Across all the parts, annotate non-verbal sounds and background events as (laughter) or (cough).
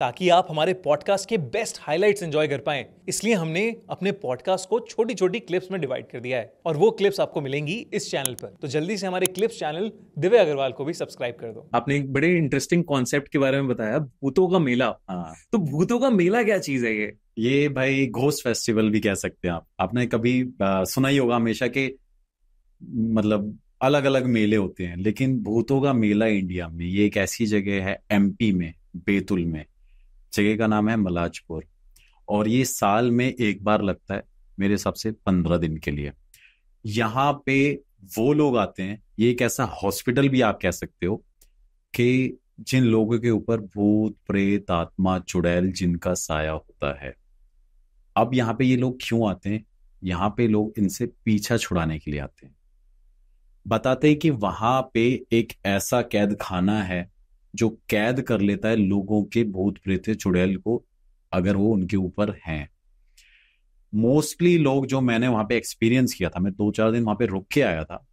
ताकि आप हमारे पॉडकास्ट के बेस्ट हाइलाइट्स एंजॉय कर पाएं इसलिए हमने अपने पॉडकास्ट को छोटी छोटी क्लिप्स में डिवाइड कर दिया है और वो क्लिप्स आपको मिलेंगी इस चैनल पर तो जल्दी से हमारे क्लिप्स चैनल दिव्य अग्रवाल को भी सब्सक्राइब कर दो आपने एक बड़े इंटरेस्टिंग कॉन्सेप्ट के बारे में बताया भूतों का मेला हाँ। तो भूतों का मेला क्या चीज है ये ये भाई घोस्ट फेस्टिवल भी कह सकते हैं आप आपने कभी सुना ही होगा हमेशा के मतलब अलग अलग मेले होते हैं लेकिन भूतों का मेला इंडिया में ये एक ऐसी जगह है एमपी में बेतुल में जगह का नाम है मलाजपुर और ये साल में एक बार लगता है मेरे हिसाब से पंद्रह दिन के लिए यहाँ पे वो लोग आते हैं ये एक ऐसा हॉस्पिटल भी आप कह सकते हो कि जिन लोगों के ऊपर भूत प्रेत आत्मा चुड़ैल जिनका साया होता है अब यहाँ पे ये लोग क्यों आते हैं यहाँ पे लोग इनसे पीछा छुड़ाने के लिए आते हैं बताते हैं कि वहां पे एक ऐसा कैद खाना है जो कैद कर लेता है लोगों के भूत प्रेत चुड़ैल को अगर वो उनके ऊपर हैं मोस्टली लोग जो मैंने वहां पे एक्सपीरियंस किया था मैं दो चार दिन वहां पे रुक के आया था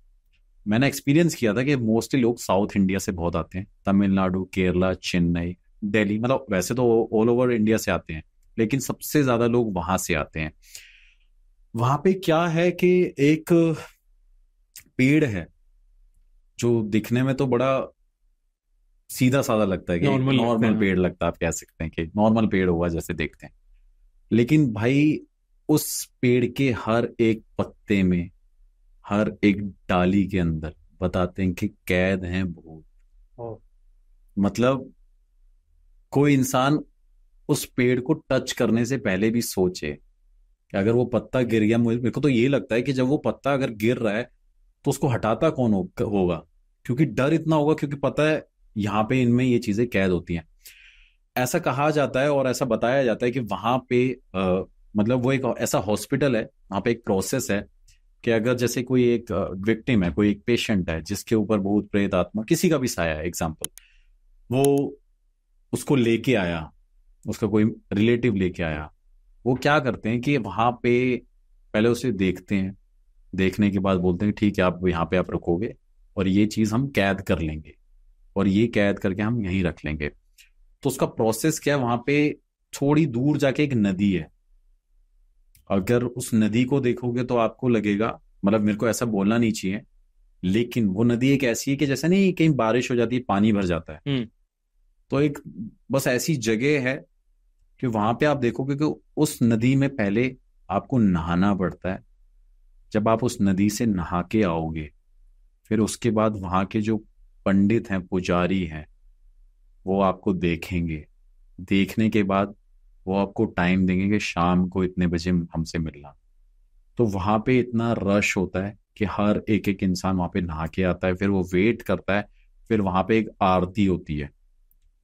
मैंने एक्सपीरियंस किया था कि मोस्टली लोग साउथ इंडिया से बहुत आते हैं तमिलनाडु केरला चेन्नई दिल्ली मतलब वैसे तो ऑल ओवर इंडिया से आते हैं लेकिन सबसे ज्यादा लोग वहां से आते हैं वहां पे क्या है कि एक पेड़ है जो दिखने में तो बड़ा सीधा साधा लगता है कि नॉर्मल नॉर्मल पेड़ लगता है आप कह सकते हैं कि नॉर्मल पेड़ हुआ जैसे देखते हैं लेकिन भाई उस पेड़ के हर एक पत्ते में हर एक डाली के अंदर बताते हैं कि कैद है भूत मतलब कोई इंसान उस पेड़ को टच करने से पहले भी सोचे कि अगर वो पत्ता गिर गया मेरे को तो ये लगता है कि जब वो पत्ता अगर गिर रहा है तो उसको हटाता कौन हो, होगा क्योंकि डर इतना होगा क्योंकि पता है यहाँ पे इनमें ये चीजें कैद होती हैं ऐसा कहा जाता है और ऐसा बताया जाता है कि वहां पे आ, मतलब वो एक ऐसा हॉस्पिटल है वहां पे एक प्रोसेस है कि अगर जैसे कोई एक विक्टिम है कोई एक पेशेंट है जिसके ऊपर बहुत प्रेत आत्मा किसी का भी साया है एग्जाम्पल वो उसको लेके आया उसका कोई रिलेटिव लेके आया वो क्या करते हैं कि वहां पे पहले उसे देखते हैं देखने के बाद बोलते हैं ठीक है आप यहाँ पे आप रखोगे और ये चीज हम कैद कर लेंगे और ये कैद करके हम यहीं रख लेंगे तो उसका प्रोसेस क्या है वहां पे थोड़ी दूर जाके एक नदी है अगर उस नदी को देखोगे तो आपको लगेगा मतलब मेरे को ऐसा बोलना नहीं चाहिए लेकिन वो नदी एक ऐसी है कि जैसे नहीं कहीं बारिश हो जाती है पानी भर जाता है हम्म। तो एक बस ऐसी जगह है कि वहां पे आप देखोगे कि उस नदी में पहले आपको नहाना पड़ता है जब आप उस नदी से नहा के आओगे फिर उसके बाद वहां के जो पंडित हैं पुजारी हैं वो आपको देखेंगे देखने के बाद वो आपको टाइम देंगे कि शाम को इतने बजे हमसे मिलना तो वहाँ पे इतना रश होता है कि हर एक एक इंसान वहाँ पे नहा के आता है फिर वो वेट करता है फिर वहाँ पे एक आरती होती है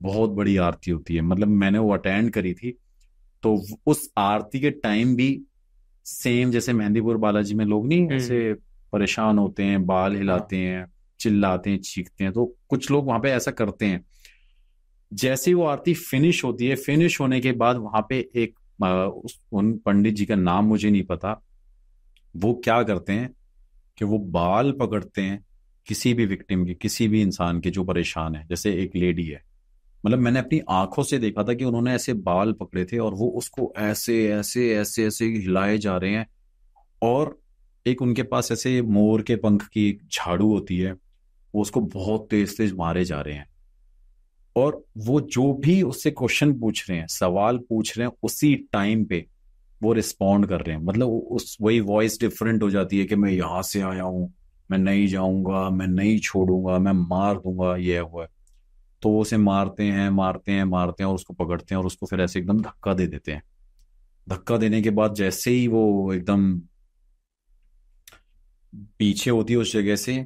बहुत बड़ी आरती होती है मतलब मैंने वो अटेंड करी थी तो उस आरती के टाइम भी सेम जैसे मेहंदीपुर बालाजी में लोग नहीं हम्म। ऐसे परेशान होते हैं बाल हिलाते हाँ। हैं चिल्लाते हैं चीखते हैं तो कुछ लोग वहां पे ऐसा करते हैं जैसे वो आरती फिनिश होती है फिनिश होने के बाद वहां पे एक उस उन पंडित जी का नाम मुझे नहीं पता वो क्या करते हैं कि वो बाल पकड़ते हैं किसी भी विक्टिम के किसी भी इंसान के जो परेशान है जैसे एक लेडी है मतलब मैंने अपनी आंखों से देखा था कि उन्होंने ऐसे बाल पकड़े थे और वो उसको ऐसे ऐसे ऐसे ऐसे हिलाए जा रहे हैं और एक उनके पास ऐसे मोर के पंख की झाड़ू होती है वो उसको बहुत तेज तेज मारे जा रहे हैं और वो जो भी उससे क्वेश्चन पूछ रहे हैं सवाल पूछ रहे हैं उसी टाइम पे वो रिस्पॉन्ड कर रहे हैं मतलब उस वही वॉइस डिफरेंट हो जाती है कि मैं यहाँ से आया हूं मैं नहीं जाऊंगा मैं नहीं छोड़ूंगा मैं मार दूंगा ये हुआ है तो वो उसे मारते हैं मारते हैं मारते हैं और उसको पकड़ते हैं और उसको फिर ऐसे एकदम धक्का दे देते हैं धक्का देने के बाद जैसे ही वो एकदम पीछे होती है उस जगह से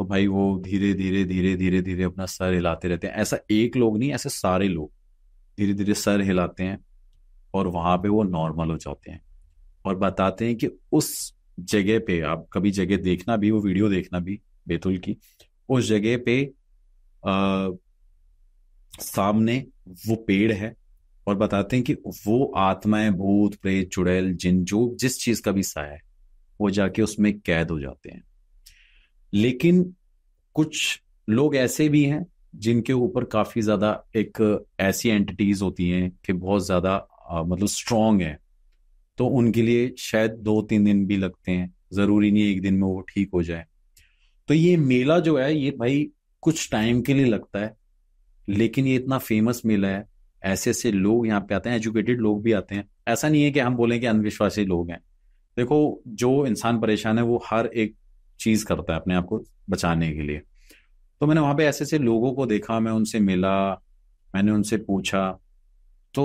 तो भाई वो धीरे धीरे धीरे धीरे धीरे अपना सर हिलाते रहते हैं ऐसा एक लोग नहीं ऐसे सारे लोग धीरे धीरे सर हिलाते हैं और वहां पे वो नॉर्मल हो जाते हैं और बताते हैं कि उस जगह पे आप कभी जगह देखना भी वो वीडियो देखना भी बेतुल की उस जगह पे आ, सामने वो पेड़ है और बताते हैं कि वो आत्माएं भूत प्रेत चुड़ैल जिन जो जिस चीज का भी साया है वो जाके उसमें कैद हो जाते हैं लेकिन कुछ लोग ऐसे भी हैं जिनके ऊपर काफी ज्यादा एक ऐसी एंटिटीज होती हैं कि बहुत ज्यादा मतलब स्ट्रांग है तो उनके लिए शायद दो तीन दिन भी लगते हैं जरूरी नहीं एक दिन में वो ठीक हो जाए तो ये मेला जो है ये भाई कुछ टाइम के लिए लगता है लेकिन ये इतना फेमस मेला है ऐसे ऐसे लोग यहाँ पे आते हैं एजुकेटेड लोग भी आते हैं ऐसा नहीं है कि हम बोलें कि अंधविश्वासी लोग हैं देखो जो इंसान परेशान है वो हर एक चीज़ करता है अपने आप को बचाने के लिए तो मैंने वहां पे ऐसे ऐसे लोगों को देखा मैं उनसे मिला मैंने उनसे पूछा तो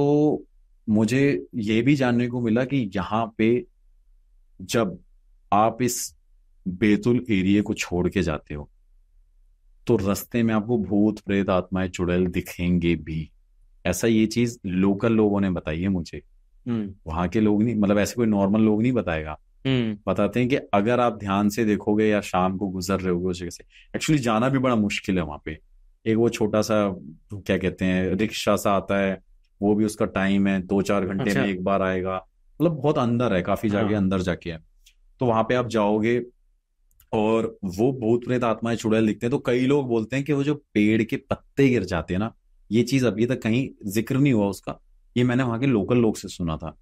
मुझे ये भी जानने को मिला कि यहाँ पे जब आप इस बेतुल एरिए को छोड़ के जाते हो तो रस्ते में आपको भूत प्रेत आत्माएं चुड़ैल दिखेंगे भी ऐसा ये चीज लोकल लोगों ने बताई है मुझे हम्म। वहां के लोग नहीं मतलब ऐसे कोई नॉर्मल लोग नहीं बताएगा हम्म। बताते हैं कि अगर आप ध्यान से देखोगे या शाम को गुजर रहे होगे उस जगह से एक्चुअली जाना भी बड़ा मुश्किल है वहां पे एक वो छोटा सा क्या कहते हैं रिक्शा सा आता है वो भी उसका टाइम है दो चार घंटे में अच्छा। एक बार आएगा मतलब बहुत अंदर है काफी जाके हाँ। अंदर जाके है तो वहां पे आप जाओगे और वो भूत प्रेत आत्माएं चुड़ैल दिखते हैं तो कई लोग बोलते हैं कि वो जो पेड़ के पत्ते गिर जाते हैं ना ये चीज अभी तक कहीं जिक्र नहीं हुआ उसका ये मैंने वहां के लोकल लोग से सुना था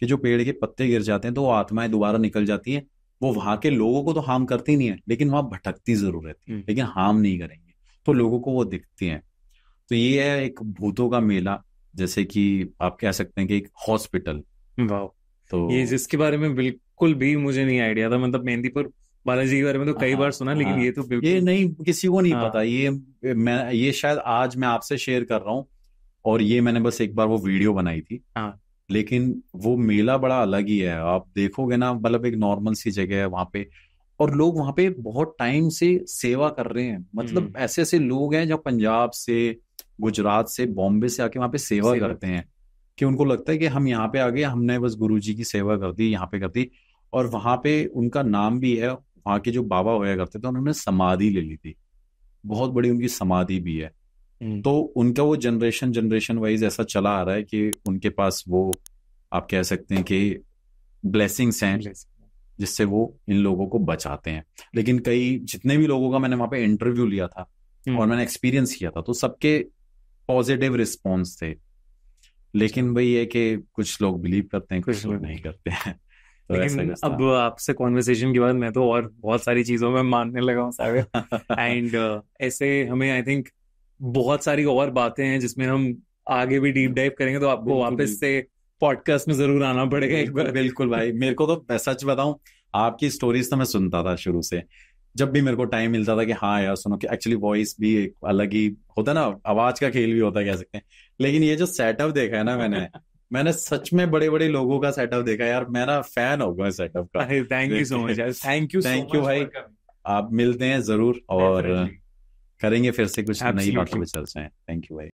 कि जो पेड़ के पत्ते गिर जाते हैं तो वो आत्माएं दोबारा निकल जाती हैं वो वहां के लोगों को तो हार्म करती नहीं है लेकिन वहां भटकती जरूर रहती है हम्म। लेकिन हार्म नहीं करेंगे तो लोगों को वो दिखती हैं तो ये है एक भूतों का मेला जैसे कि आप कह सकते हैं कि एक हॉस्पिटल तो ये जिसके बारे में बिल्कुल भी मुझे नहीं आइडिया था मतलब मेहंदीपुर बालाजी के बारे में तो कई बार सुना लेकिन हाँ। ये तो ये नहीं किसी को नहीं हाँ। पता ये मैं ये शायद आज मैं आपसे शेयर कर रहा हूँ और ये मैंने बस एक बार वो वीडियो बनाई थी हाँ। लेकिन वो मेला बड़ा अलग ही है आप देखोगे ना मतलब एक नॉर्मल सी जगह है वहां पे और लोग वहां पे बहुत टाइम से सेवा कर रहे हैं मतलब हम्म। ऐसे ऐसे लोग हैं जो पंजाब से गुजरात से बॉम्बे से आके वहां पे सेवा, सेवा करते हैं कि उनको लगता है कि हम यहाँ पे आ गए हमने बस गुरु जी की सेवा कर दी यहाँ पे कर दी और वहां पे उनका नाम भी है वहां के जो बाबा होया करते थे उन्होंने समाधि ले ली थी बहुत बड़ी उनकी समाधि भी है हम्म। तो उनका वो जनरेशन जनरेशन वाइज ऐसा चला आ रहा है कि उनके पास वो आप कह सकते हैं कि ब्लेसिंग्स हैं जिससे वो इन लोगों को बचाते हैं लेकिन कई जितने भी लोगों का मैंने वहां पे इंटरव्यू लिया था हम्म। और मैंने एक्सपीरियंस किया था तो सबके पॉजिटिव रिस्पॉन्स थे लेकिन अच्छा। वही है कि कुछ लोग बिलीव करते हैं कुछ लोग नहीं करते हैं (laughs) तो लेकिन अब आपसे कॉन्वर्सेशन के बाद मैं तो और बहुत सारी चीजों में मानने लगा हूँ सागर एंड (laughs) uh, ऐसे हमें आई थिंक बहुत सारी और बातें हैं जिसमें हम आगे भी डीप डाइव करेंगे तो आपको वापस से पॉडकास्ट में जरूर आना पड़ेगा एक बार बिल्कुल भाई मेरे को तो सच बताऊं आपकी स्टोरीज तो मैं सुनता था शुरू से जब भी मेरे को टाइम मिलता था कि हाँ यार सुनो कि एक्चुअली वॉइस भी एक अलग ही होता ना आवाज का खेल भी होता कह सकते हैं लेकिन ये जो सेटअप देखा है ना मैंने (laughs) मैंने सच में बड़े बड़े लोगों का सेटअप देखा यार मेरा फैन हो गया सेटअप का thank you so much thank you thank you भाई आप मिलते हैं जरूर और करेंगे फिर से कुछ नई बातें पर चलते हैं थैंक यू भाई